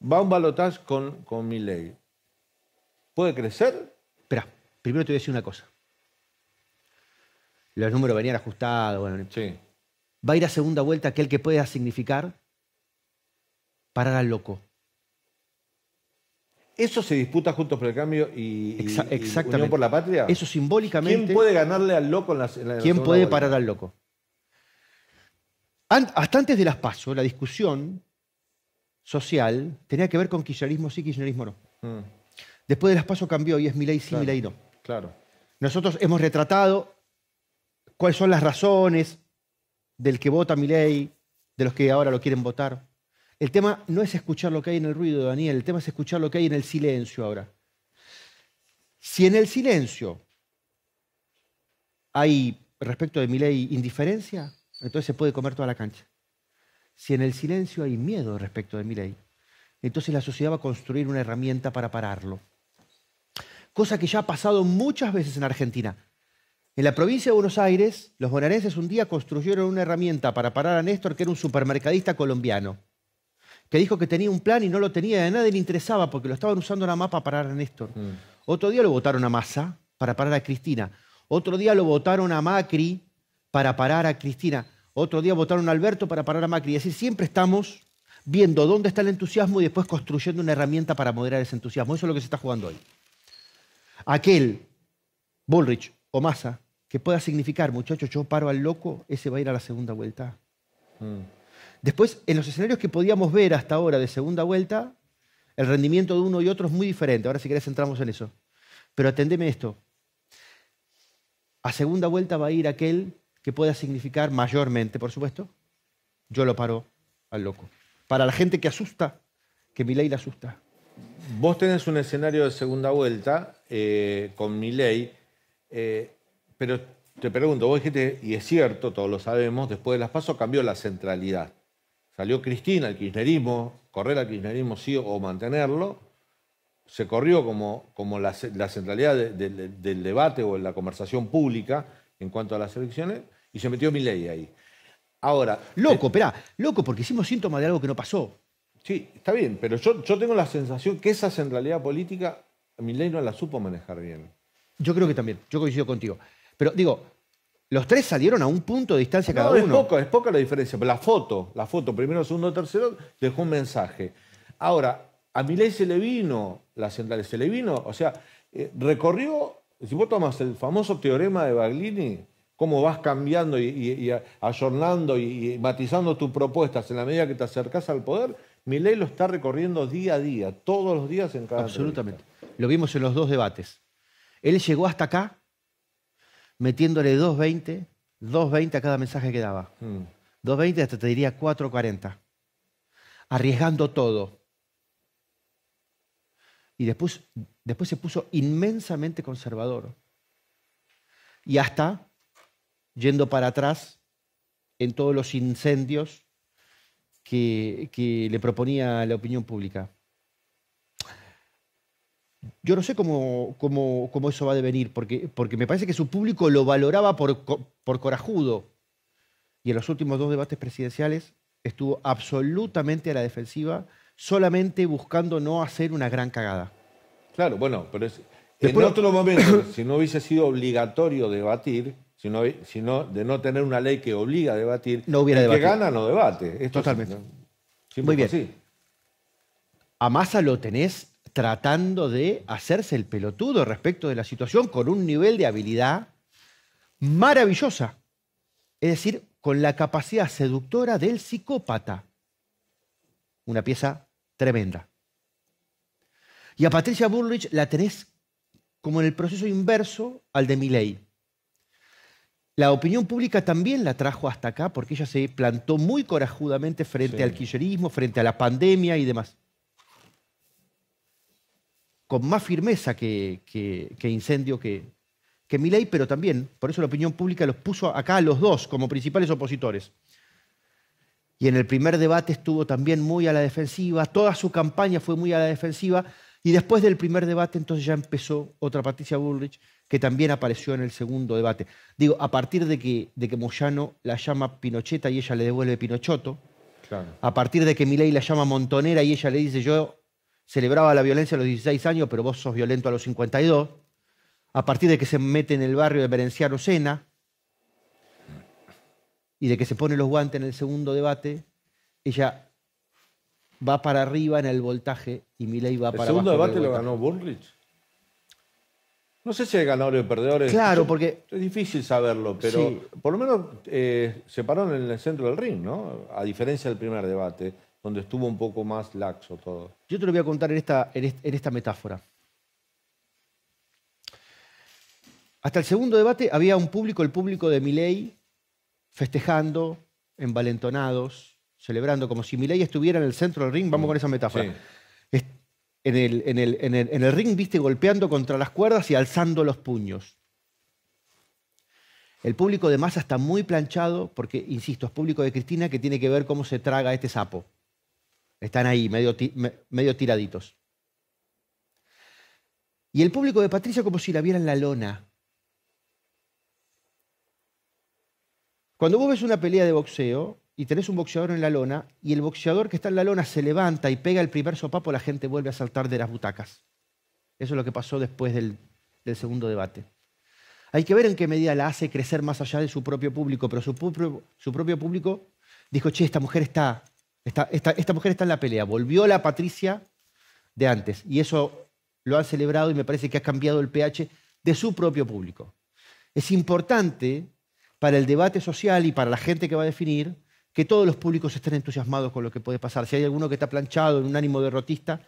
va a un balotage con, con mi ley. ¿Puede crecer? Espera, primero te voy a decir una cosa. Los números venían ajustados. sí. Va a ir a segunda vuelta aquel que pueda significar parar al loco. ¿Eso se disputa Juntos por el Cambio y, Unión por la Patria? Eso simbólicamente... ¿Quién puede ganarle al loco en la, en ¿Quién puede parar al loco? hasta antes de las PASO, la discusión social tenía que ver con kirchnerismo sí, kirchnerismo no. Mm. Después de las pasos cambió y es mi ley sí, mi ley no. Claro. Nosotros hemos retratado cuáles son las razones del que vota mi ley, de los que ahora lo quieren votar. El tema no es escuchar lo que hay en el ruido, Daniel, el tema es escuchar lo que hay en el silencio ahora. Si en el silencio hay, respecto de mi ley, indiferencia, entonces se puede comer toda la cancha. Si en el silencio hay miedo respecto de mi ley, entonces la sociedad va a construir una herramienta para pararlo. Cosa que ya ha pasado muchas veces en Argentina. En la provincia de Buenos Aires, los bonaerenses un día construyeron una herramienta para parar a Néstor, que era un supermercadista colombiano, que dijo que tenía un plan y no lo tenía, a nadie le interesaba porque lo estaban usando la mapa para parar a Néstor. Mm. Otro día lo votaron a Massa para parar a Cristina. Otro día lo votaron a Macri para parar a Cristina. Otro día votaron a Alberto para parar a Macri. Y así siempre estamos viendo dónde está el entusiasmo y después construyendo una herramienta para moderar ese entusiasmo. Eso es lo que se está jugando hoy. Aquel, Bullrich o Massa, que pueda significar, muchachos, yo paro al loco, ese va a ir a la segunda vuelta. Mm. Después, en los escenarios que podíamos ver hasta ahora de segunda vuelta, el rendimiento de uno y otro es muy diferente. Ahora si querés entramos en eso. Pero atendeme esto. A segunda vuelta va a ir aquel que pueda significar mayormente, por supuesto, yo lo paro al loco. Para la gente que asusta, que mi ley la asusta. Vos tenés un escenario de segunda vuelta eh, con mi ley, eh, pero te pregunto, vos dijiste, y es cierto, todos lo sabemos, después de las pasos cambió la centralidad. Salió Cristina, el kirchnerismo, correr al kirchnerismo sí o mantenerlo, se corrió como, como la, centralidad del debate o en la conversación pública en cuanto a las elecciones, y se metió mi ley ahí. Ahora. Loco, espera, eh, loco, porque hicimos síntomas de algo que no pasó. Sí, está bien, pero yo, yo tengo la sensación que esa centralidad política Milei no la supo manejar bien. Yo creo que también, yo coincido contigo. Pero digo, los tres salieron a un punto de distancia cada es uno. es poca la diferencia, pero la foto, la foto, primero, segundo, tercero, dejó un mensaje. Ahora, a ley se le vino la central, se le vino, o sea, eh, recorrió, si vos tomas el famoso teorema de Baglini, cómo vas cambiando y, y, y ayornando y, matizando tus propuestas en la medida que te acercas al poder, mi ley lo está recorriendo día a día, todos los días en cada Absolutamente. Lo vimos en los dos debates. Él llegó hasta acá metiéndole 2.20, 2.20 a cada mensaje que daba. 2.20 mm. hasta te diría 4.40. Arriesgando todo. Y después, después se puso inmensamente conservador. Y hasta yendo para atrás en todos los incendios que, le proponía la opinión pública. Yo no sé cómo, eso va a devenir, porque, porque me parece que su público lo valoraba por, corajudo. Y en los últimos dos debates presidenciales estuvo absolutamente a la defensiva, solamente buscando no hacer una gran cagada. Claro, bueno, pero en otro momento, si no hubiese sido obligatorio debatir, si sino de no tener una ley que obliga a debatir. No hubiera que gana no debate. Totalmente. Muy bien. A Massa lo tenés tratando de hacerse el pelotudo respecto de la situación con un nivel de habilidad maravillosa. Es decir, con la capacidad seductora del psicópata. Una pieza tremenda. Y a Patricia Bullrich la tenés como en el proceso inverso al de ley la opinión pública también la trajo hasta acá porque ella se plantó muy corajudamente frente al quillerismo, frente a la pandemia y demás. Con más firmeza que, incendio que, que Milei, pero también, por eso la opinión pública los puso acá los dos como principales opositores. Y en el primer debate estuvo también muy a la defensiva, toda su campaña fue muy a la defensiva, y después del primer debate entonces ya empezó otra Patricia Bullrich que también apareció en el segundo debate. Digo, a partir de que, de que Moyano la llama Pinocheta y ella le devuelve Pinochoto, a partir de que Milei la llama Montonera y ella le dice, yo celebraba la violencia a los 16 años, pero vos sos violento a los 52, a partir de que se mete en el barrio de Berenciano Sena y de que se pone los guantes en el segundo debate, ella va para arriba en el voltaje y Milei va para abajo. El segundo debate lo ganó no sé si hay ganadores o perdedores. Claro, porque. Es difícil saberlo, pero por lo menos eh, se pararon en el centro del ring, ¿no? A diferencia del primer debate, donde estuvo un poco más laxo todo. Yo te lo voy a contar en esta, en esta metáfora. Hasta el segundo debate había un público, el público de Milei, festejando, envalentonados, celebrando, como si Milei estuviera en el centro del ring. Vamos mm. con esa metáfora en el, ring, viste, golpeando contra las cuerdas y alzando los puños. El público de masa está muy planchado porque, insisto, es público de Cristina que tiene que ver cómo se traga este sapo. Están ahí, medio, medio tiraditos. Y el público de Patricia como si la vieran la lona. Cuando vos ves una pelea de boxeo, y tenés un boxeador en la lona y el boxeador que está en la lona se levanta y pega el primer sopapo, la gente vuelve a saltar de las butacas. Eso es lo que pasó después del, segundo debate. Hay que ver en qué medida la hace crecer más allá de su propio público, pero su, propio, público dijo, che, esta mujer está, esta mujer está en la pelea, volvió la Patricia de antes. Y eso lo han celebrado y me parece que ha cambiado el pH de su propio público. Es importante para el debate social y para la gente que va a definir que todos los públicos estén entusiasmados con lo que puede pasar. Si hay alguno que está planchado en un ánimo derrotista,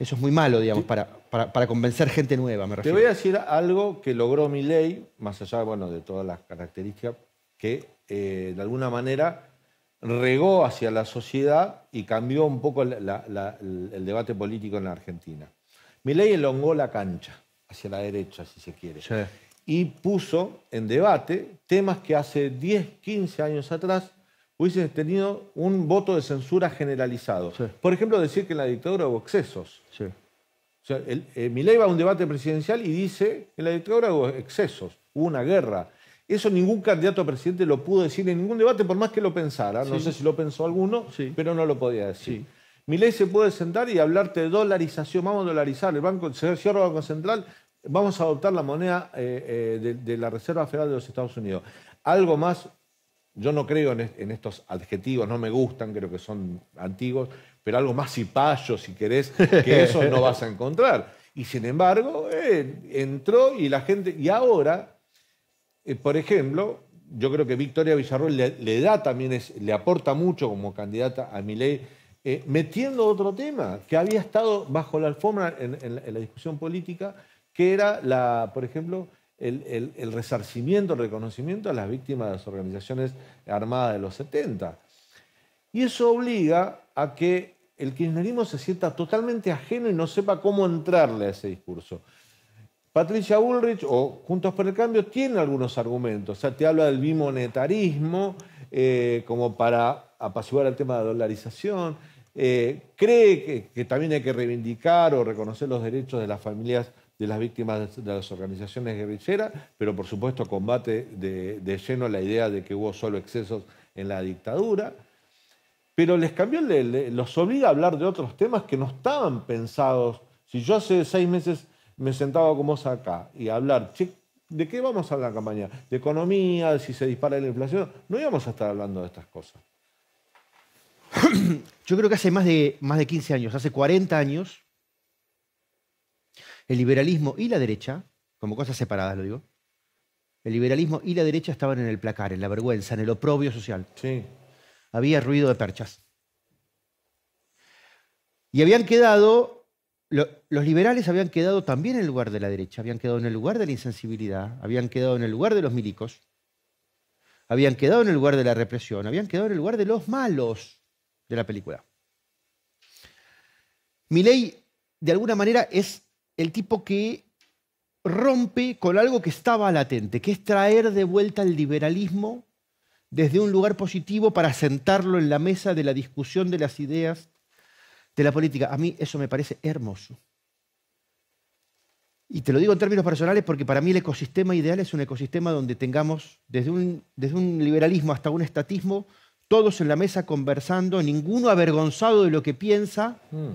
eso es muy malo, digamos, para, para, convencer gente nueva, Te voy a decir algo que logró mi ley, más allá bueno, de todas las características, que eh, de alguna manera regó hacia la sociedad y cambió un poco el debate político en la Argentina. Mi ley elongó la cancha hacia la derecha, si se quiere, y puso en debate temas que hace 10, 15 años atrás hubiese tenido un voto de censura generalizado. Por ejemplo, decir que en la dictadura hubo excesos. Mi O eh, Milei va a un debate presidencial y dice que en la dictadura hubo excesos, hubo una guerra. Eso ningún candidato a presidente lo pudo decir en ningún debate, por más que lo pensara. No sé si lo pensó alguno, pero no lo podía decir. Milei se puede sentar y hablarte de dolarización, vamos a dolarizar, el banco, se cierra el Banco Central, vamos a adoptar la moneda eh, eh, de la Reserva Federal de los Estados Unidos. Algo más yo no creo en, estos adjetivos, no me gustan, creo que son antiguos, pero algo más cipayo, si querés, que eso no vas a encontrar. Y sin embargo, eh, entró y la gente. Y ahora, eh, por ejemplo, yo creo que Victoria Villarroel le, da también, le aporta mucho como candidata a mi ley, eh, metiendo otro tema que había estado bajo la alfombra en, en la discusión política, que era, la, por ejemplo, el, resarcimiento, el reconocimiento a las víctimas de las organizaciones armadas de los 70. Y eso obliga a que el kirchnerismo se sienta totalmente ajeno y no sepa cómo entrarle a ese discurso. Patricia Ulrich o Juntos por el Cambio tiene algunos argumentos. O sea, te habla del bimonetarismo eh, como para apaciguar el tema de la dolarización. Eh, cree que también hay que reivindicar o reconocer los derechos de las familias de las víctimas de las organizaciones guerrilleras, pero por supuesto combate de, de lleno la idea de que hubo solo excesos en la dictadura. Pero les cambió, los obliga a hablar de otros temas que no estaban pensados. Si yo hace seis meses me sentaba como vos acá y hablar, ¿de qué vamos a hablar campaña, mañana? ¿De economía? ¿De si se dispara la inflación? No íbamos a estar hablando de estas cosas. Yo creo que hace más de, más de 15 años, hace 40 años, el liberalismo y la derecha, como cosas separadas lo digo, el liberalismo y la derecha estaban en el placar, en la vergüenza, en el oprobio social. Sí. Había ruido de perchas. Y habían quedado, los liberales habían quedado también en el lugar de la derecha, habían quedado en el lugar de la insensibilidad, habían quedado en el lugar de los milicos, habían quedado en el lugar de la represión, habían quedado en el lugar de los malos de la película. Mi ley, de alguna manera, es el tipo que rompe con algo que estaba latente, que es traer de vuelta el liberalismo desde un lugar positivo para sentarlo en la mesa de la discusión de las ideas de la política. A mí eso me parece hermoso. Y te lo digo en términos personales porque para mí el ecosistema ideal es un ecosistema donde tengamos desde un, desde un liberalismo hasta un estatismo, todos en la mesa conversando, ninguno avergonzado de lo que piensa mm.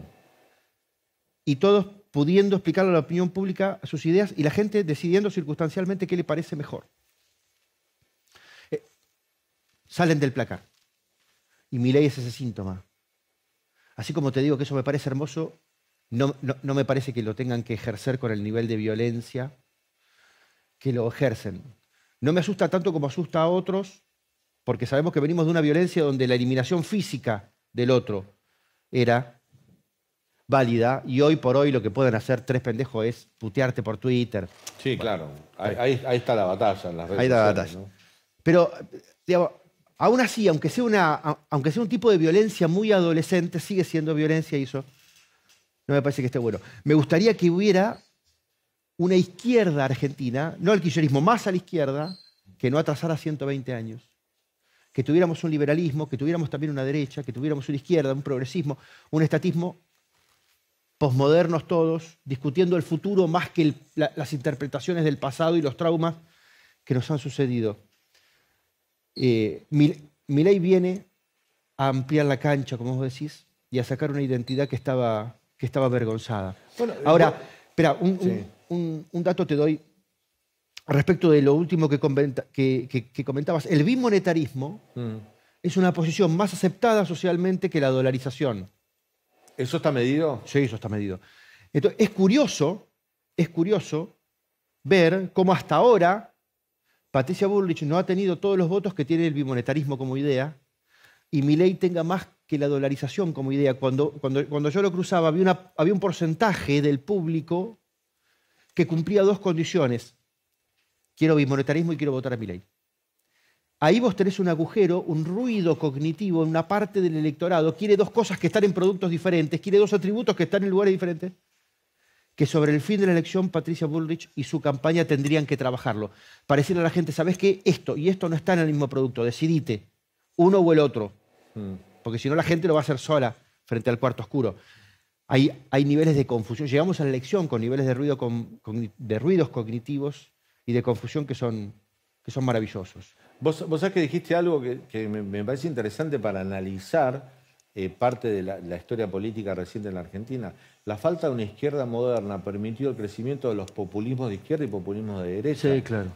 y todos pudiendo explicarle a la opinión pública sus ideas y la gente decidiendo circunstancialmente qué le parece mejor. Eh, salen del placar. Y mi ley es ese síntoma. Así como te digo que eso me parece hermoso, no, no me parece que lo tengan que ejercer con el nivel de violencia que lo ejercen. No me asusta tanto como asusta a otros, porque sabemos que venimos de una violencia donde la eliminación física del otro era válida y hoy por hoy lo que pueden hacer tres pendejos es putearte por Twitter. Sí, claro. Ahí, está la batalla en las redes Ahí Pero, digamos, aún así, aunque sea, una, aunque sea un tipo de violencia muy adolescente, sigue siendo violencia y eso no me parece que esté bueno. Me gustaría que hubiera una izquierda argentina, no el kirchnerismo, más a la izquierda, que no atrasara 120 años. Que tuviéramos un liberalismo, que tuviéramos también una derecha, que tuviéramos una izquierda, un progresismo, un estatismo posmodernos todos, discutiendo el futuro más que las interpretaciones del pasado y los traumas que nos han sucedido. Eh, Milei viene a ampliar la cancha, como vos decís, y a sacar una identidad que estaba, que estaba avergonzada. Eh, Ahora, espera, un, dato te doy respecto de lo último que, comentabas. El bimonetarismo mm. es una posición más aceptada socialmente que la dolarización. ¿Eso está medido? Sí, eso está medido. Entonces, es curioso, es curioso ver cómo hasta ahora Patricia Bullrich no ha tenido todos los votos que tiene el bimonetarismo como idea y ley tenga más que la dolarización como idea. Cuando, cuando, cuando yo lo cruzaba había, había un porcentaje del público que cumplía dos condiciones. Quiero bimonetarismo y quiero votar a ley. Ahí vos tenés un agujero, un ruido cognitivo en una parte del electorado. Quiere dos cosas que están en productos diferentes, quiere dos atributos que están en lugares diferentes. Que sobre el fin de la elección, Patricia Bullrich y su campaña tendrían que trabajarlo. Para decirle a la gente, sabes qué? Esto y esto no están en el mismo producto, decidite, uno o el otro. Hmm. Porque si no, la gente lo va a hacer sola frente al cuarto oscuro. Hay, niveles de confusión. Llegamos a la elección con niveles de, de ruidos cognitivos y de confusión que son, que son maravillosos. Vos, vos sabés que dijiste algo que, me, parece interesante para analizar eh, parte de la, historia política reciente en la Argentina. La falta de una izquierda moderna permitió el crecimiento de los populismos de izquierda y populismos de derecha. Sí, claro.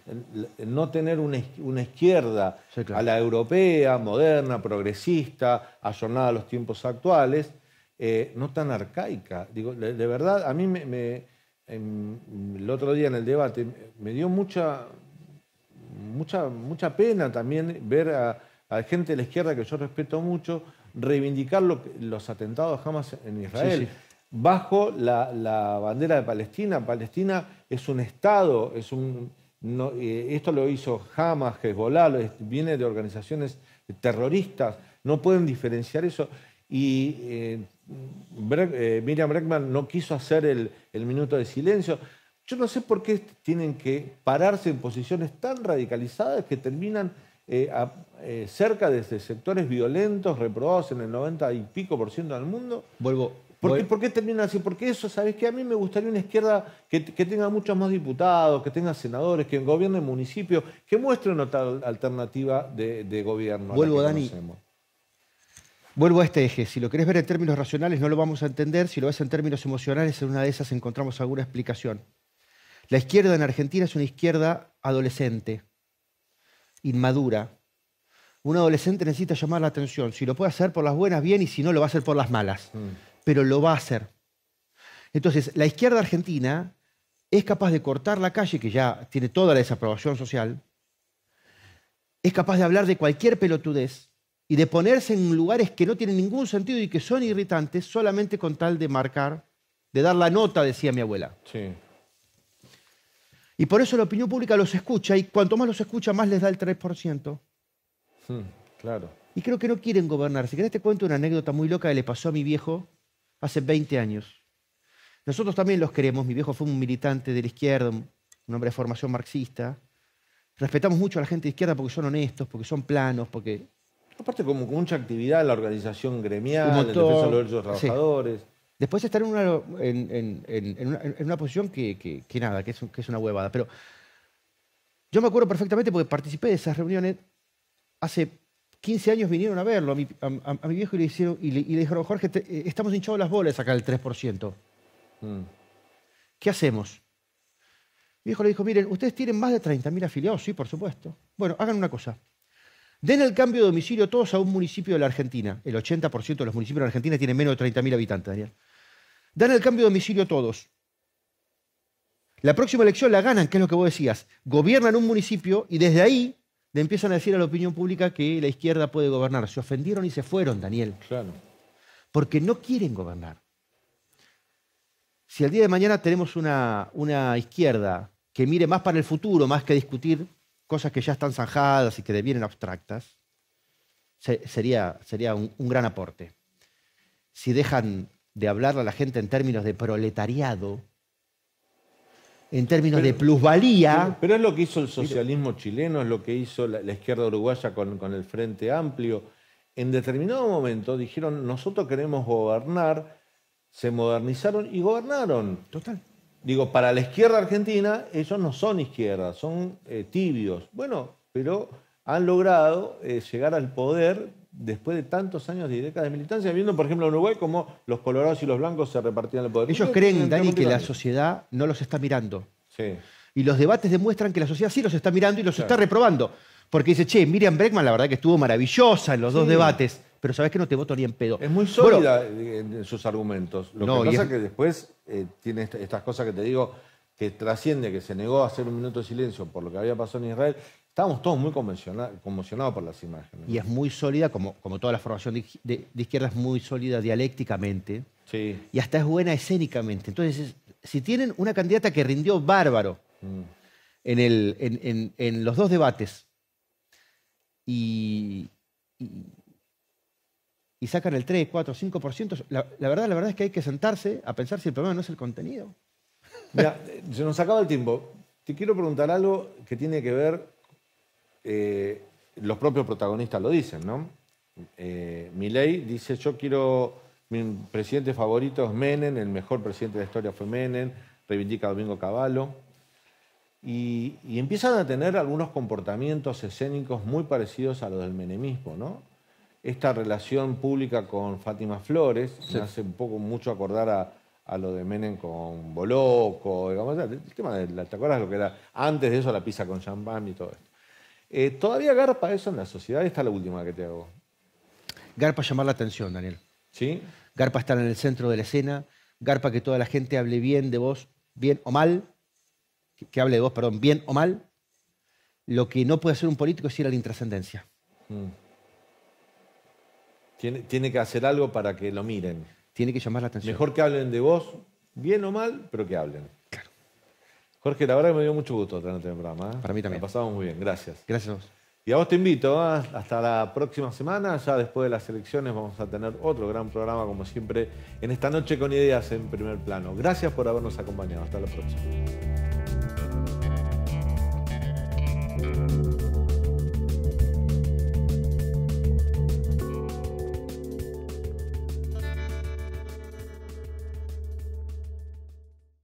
No tener una, izquierda a la europea, moderna, progresista, ayornada a los tiempos actuales, eh, no tan arcaica. Digo, de, verdad, a mí me, me, em, el otro día en el debate me dio mucha, mucha, mucha pena también ver a, gente de la izquierda que yo respeto mucho reivindicar los atentados jamás en Israel. Bajo la, bandera de Palestina. Palestina es un Estado, es un, eh, esto lo hizo Hamas, Hezbollah, viene de organizaciones terroristas, no pueden diferenciar eso. Y eh, eh, Miriam Breckman no quiso hacer el minuto de silencio. Yo no sé por qué tienen que pararse en posiciones tan radicalizadas que terminan eh, eh, cerca de sectores violentos, reprobados en el 90 y pico por ciento del mundo. Vuelvo. ¿Por, qué, terminan así? Porque eso, ¿sabes qué? A mí me gustaría una izquierda que, tenga muchos más diputados, que tenga senadores, que gobierne municipios, que muestre una tal alternativa de, gobierno. Vuelvo, Dani. Vuelvo a este eje. Si lo querés ver en términos racionales, no lo vamos a entender. Si lo ves en términos emocionales, en una de esas encontramos alguna explicación. La izquierda en Argentina es una izquierda adolescente, inmadura. Un adolescente necesita llamar la atención. Si lo puede hacer por las buenas, bien, y si no, lo va a hacer por las malas. Mm. Pero lo va a hacer. Entonces, la izquierda argentina es capaz de cortar la calle, que ya tiene toda la desaprobación social, es capaz de hablar de cualquier pelotudez y de ponerse en lugares que no tienen ningún sentido y que son irritantes solamente con tal de marcar, de dar la nota, decía mi abuela. Sí. Y por eso la opinión pública los escucha y cuanto más los escucha, más les da el 3%. Hmm, claro. Y creo que no quieren gobernar. Si querés te cuento una anécdota muy loca que le pasó a mi viejo hace 20 años. Nosotros también los queremos. Mi viejo fue un militante de la izquierda, un hombre de formación marxista. Respetamos mucho a la gente de izquierda porque son honestos, porque son planos, porque... Aparte, como mucha actividad, la organización gremial, el defensa de los derechos trabajadores. Después estar en una, en, una, posición que, nada, que es, que es una huevada. Pero yo me acuerdo perfectamente porque participé de esas reuniones. Hace 15 años vinieron a verlo a mi, viejo y le, y le, dijeron, Jorge, eh, estamos hinchados las bolas acá del 3%. Mm. ¿Qué hacemos? Mi viejo le dijo, miren, ustedes tienen más de 30.000 afiliados, sí, por supuesto. Bueno, hagan una cosa. Den el cambio de domicilio todos a un municipio de la Argentina. El 80% de los municipios de la Argentina tienen menos de 30.000 habitantes, Daniel. Dan el cambio de domicilio a todos. La próxima elección la ganan, que es lo que vos decías. Gobiernan un municipio y desde ahí le empiezan a decir a la opinión pública que la izquierda puede gobernar. Se ofendieron y se fueron, Daniel. Claro. Porque no quieren gobernar. Si el día de mañana tenemos una, izquierda que mire más para el futuro, más que discutir cosas que ya están zanjadas y que devienen abstractas, sería, sería un, un gran aporte. Si dejan de hablarle a la gente en términos de proletariado, en términos de plusvalía. Pero, es lo que hizo el socialismo chileno, es lo que hizo la, izquierda uruguaya con, el Frente Amplio. En determinado momento dijeron, nosotros queremos gobernar, se modernizaron y gobernaron. Total. Digo, para la izquierda argentina, ellos no son izquierda, son eh, tibios. Bueno, pero han logrado eh, llegar al poder después de tantos años y décadas de militancia, viendo, por ejemplo, en Uruguay cómo los colorados y los blancos se repartían el poder. Ellos creen, Dani, que la sociedad no los está mirando. Y los debates demuestran que la sociedad sí los está mirando y los está reprobando. Porque dice, che, Miriam Breckman la verdad que estuvo maravillosa en los dos debates, pero sabes que no te voto ni en pedo. Es muy sólida en sus argumentos. Lo que pasa es que después eh, tiene estas cosas que te digo, que trasciende, que se negó a hacer un minuto de silencio por lo que había pasado en Israel, Estábamos todos muy conmocionados por las imágenes. Y es muy sólida, como, como toda la formación de, izquierda es muy sólida dialécticamente. Sí. Y hasta es buena escénicamente. Entonces, si tienen una candidata que rindió bárbaro mm. en, el, en, los dos debates y, y, sacan el 3, 4, 5%, la, la, verdad, la verdad es que hay que sentarse a pensar si el problema no es el contenido. Mira, eh, se nos acaba el tiempo. Te quiero preguntar algo que tiene que ver eh, los propios protagonistas lo dicen, ¿no? Eh, Milei dice, yo quiero, mi presidente favorito es Menem, el mejor presidente de la historia fue Menem, reivindica a Domingo Cavallo. Y, empiezan a tener algunos comportamientos escénicos muy parecidos a los del menemismo, ¿no? Esta relación pública con Fátima Flores me hace un poco mucho acordar a, lo de Menem con Boloco, el tema de, ¿te acuerdas lo que era antes de eso la pizza con champán y todo esto? Eh, ¿Todavía garpa eso en la sociedad? Esta es la última que te hago. Garpa llamar la atención, Daniel. ¿Sí? Garpa estar en el centro de la escena. Garpa que toda la gente hable bien de vos, bien o mal. Que, hable de vos, perdón, bien o mal. Lo que no puede hacer un político es ir a la intrascendencia. Mm. Tiene, tiene, que hacer algo para que lo miren. Tiene que llamar la atención. Mejor que hablen de vos, bien o mal, pero que hablen. Jorge, la verdad que me dio mucho gusto tenerte en el programa. ¿eh? Para mí también. Me pasamos muy bien, gracias. Gracias a vos. Y a vos te invito, ¿eh? hasta la próxima semana, ya después de las elecciones vamos a tener otro gran programa como siempre en esta noche con ideas en primer plano. Gracias por habernos acompañado, hasta la próxima.